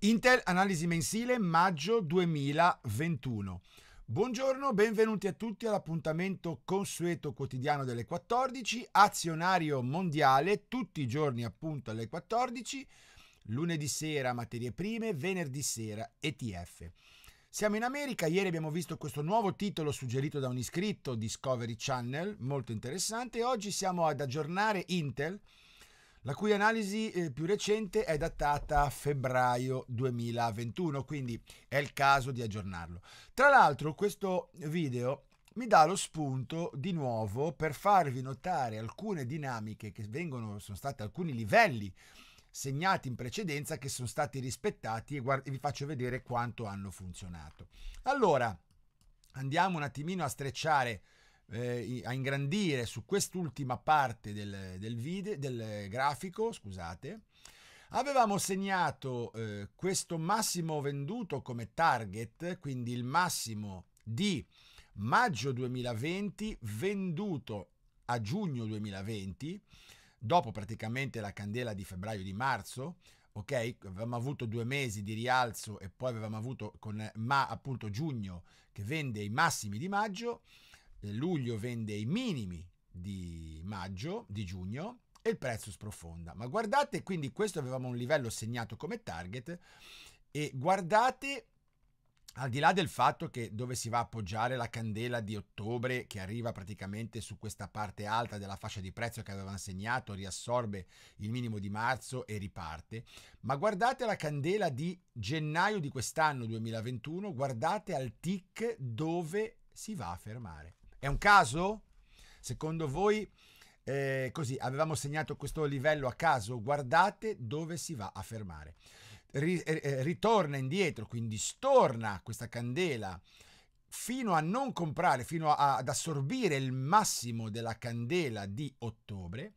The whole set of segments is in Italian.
Intel analisi mensile maggio 2021. Buongiorno, benvenuti a tutti all'appuntamento consueto quotidiano delle 14, azionario mondiale tutti i giorni appunto alle 14, lunedì sera materie prime, venerdì sera ETF. Siamo in America, ieri abbiamo visto questo nuovo titolo suggerito da un iscritto Discovery Channel, molto interessante, oggi siamo ad aggiornare Intel la cui analisi eh, più recente è datata a febbraio 2021, quindi è il caso di aggiornarlo. Tra l'altro questo video mi dà lo spunto di nuovo per farvi notare alcune dinamiche che vengono, sono stati alcuni livelli segnati in precedenza che sono stati rispettati e, guard- vi faccio vedere quanto hanno funzionato. Allora, andiamo un attimino a strecciare eh, a ingrandire su quest'ultima parte del, del, video, del grafico, scusate, avevamo segnato eh, questo massimo venduto come target, quindi il massimo di maggio 2020 venduto a giugno 2020, dopo praticamente la candela di febbraio di marzo, ok? Avevamo avuto due mesi di rialzo e poi avevamo avuto con ma appunto giugno che vende i massimi di maggio eh, luglio vende i minimi di maggio, di giugno, e il prezzo sprofonda. Ma guardate, quindi questo avevamo un livello segnato come target e guardate al di là del fatto che dove si va a appoggiare la candela di ottobre che arriva praticamente su questa parte alta della fascia di prezzo che avevano segnato, riassorbe il minimo di marzo e riparte, ma guardate la candela di gennaio di quest'anno 2021, guardate al tick dove si va a fermare. È un caso? Secondo voi, eh, così, avevamo segnato questo livello a caso, guardate dove si va a fermare. Ri, eh, eh, ritorna indietro, quindi storna questa candela fino a non comprare, fino a, ad assorbire il massimo della candela di ottobre.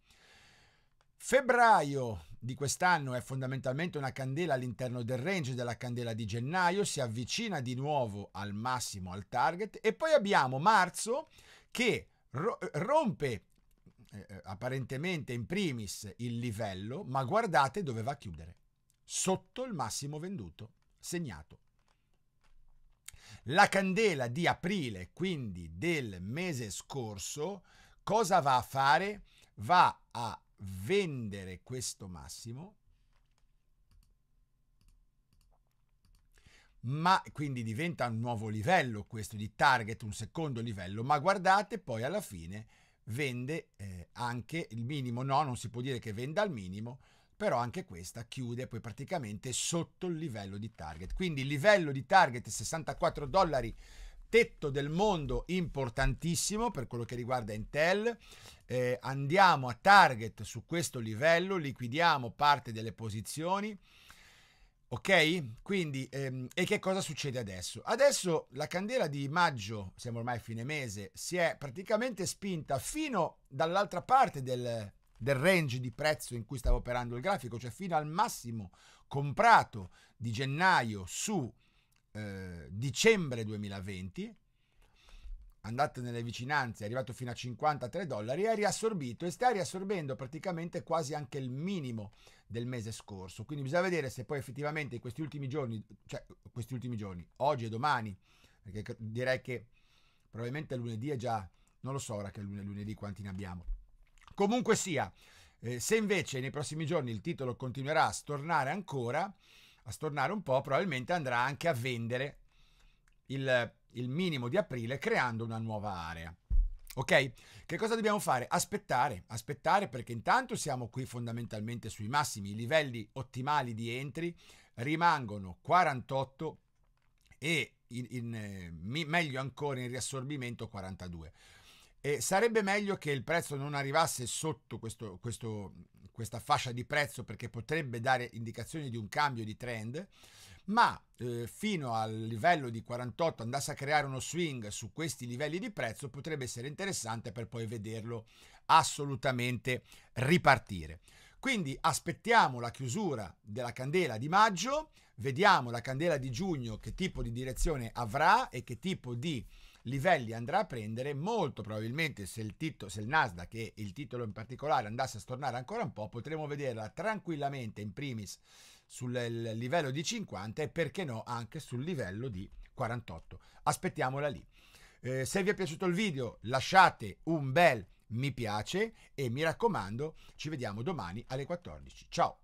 Febbraio di quest'anno è fondamentalmente una candela all'interno del range della candela di gennaio, si avvicina di nuovo al massimo, al target e poi abbiamo marzo che rompe eh, eh, apparentemente in primis il livello, ma guardate dove va a chiudere, sotto il massimo venduto segnato. La candela di aprile, quindi del mese scorso, cosa va a fare? Va a vendere questo massimo, ma quindi diventa un nuovo livello questo di target, un secondo livello, ma guardate poi alla fine vende eh, anche il minimo, no, non si può dire che venda al minimo, però anche questa chiude poi praticamente sotto il livello di target. Quindi il livello di target 64 dollari tetto del mondo importantissimo per quello che riguarda Intel. Eh, andiamo a target su questo livello, liquidiamo parte delle posizioni. Ok? Quindi, ehm, e che cosa succede adesso? Adesso la candela di maggio, siamo ormai a fine mese, si è praticamente spinta fino dall'altra parte del, del range di prezzo in cui stava operando il grafico, cioè fino al massimo comprato di gennaio su eh, dicembre 2020, andato nelle vicinanze, è arrivato fino a 53 dollari, è riassorbito e sta riassorbendo praticamente quasi anche il minimo del mese scorso. Quindi bisogna vedere se poi effettivamente in questi ultimi giorni, cioè questi ultimi giorni, oggi e domani, perché direi che probabilmente lunedì è già, non lo so ora che è lunedì quanti ne abbiamo. Comunque sia, eh, se invece nei prossimi giorni il titolo continuerà a stornare ancora, a stornare un po', probabilmente andrà anche a vendere il, il minimo di aprile creando una nuova area. Ok? Che cosa dobbiamo fare? Aspettare, aspettare perché intanto siamo qui fondamentalmente sui massimi, i livelli ottimali di entry rimangono 48 e in, in, eh, meglio ancora in riassorbimento 42. E sarebbe meglio che il prezzo non arrivasse sotto questo, questo, questa fascia di prezzo perché potrebbe dare indicazioni di un cambio di trend, ma eh, fino al livello di 48 andasse a creare uno swing su questi livelli di prezzo potrebbe essere interessante per poi vederlo assolutamente ripartire. Quindi aspettiamo la chiusura della candela di maggio, vediamo la candela di giugno che tipo di direzione avrà e che tipo di livelli andrà a prendere, molto probabilmente se il, titolo, se il Nasdaq e il titolo in particolare andasse a stornare ancora un po', potremo vederla tranquillamente in primis sul livello di 50 e perché no anche sul livello di 48. Aspettiamola lì. Eh, se vi è piaciuto il video lasciate un bel mi piace e mi raccomando ci vediamo domani alle 14. Ciao!